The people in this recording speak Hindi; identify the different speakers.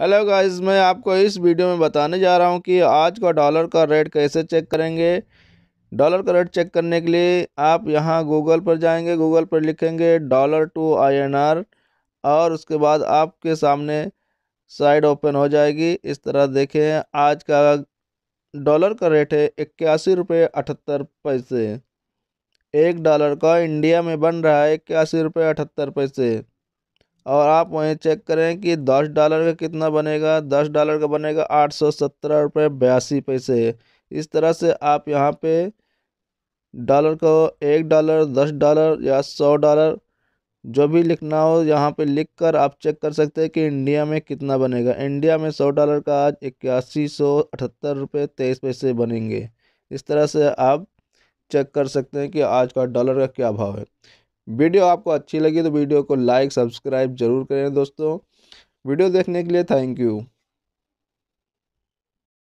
Speaker 1: हेलो गाइस मैं आपको इस वीडियो में बताने जा रहा हूं कि आज का डॉलर का रेट कैसे चेक करेंगे डॉलर का रेट चेक करने के लिए आप यहां गूगल पर जाएंगे गूगल पर लिखेंगे डॉलर टू आईएनआर और उसके बाद आपके सामने साइड ओपन हो जाएगी इस तरह देखें आज का डॉलर का रेट है इक्यासी रुपये अठहत्तर पैसे एक डॉलर का इंडिया में बन रहा है इक्यासी रुपये अठहत्तर पैसे और आप वहीं चेक करें कि दस डॉलर का कितना बनेगा दस डॉलर का बनेगा आठ सौ सत्रह रुपये बयासी पैसे इस तरह से आप यहाँ पे डॉलर को एक डॉलर दस डॉलर या सौ डॉलर जो भी लिखना हो यहाँ पे लिख कर आप चेक कर सकते हैं कि इंडिया में कितना बनेगा इंडिया में सौ डॉलर का आज इक्यासी सौ अठहत्तर रुपये तेईस पैसे बनेंगे इस तरह से आप चेक कर सकते हैं कि आज का डॉलर का क्या भाव है वीडियो आपको अच्छी लगी तो वीडियो को लाइक सब्सक्राइब जरूर करें दोस्तों वीडियो देखने के लिए थैंक यू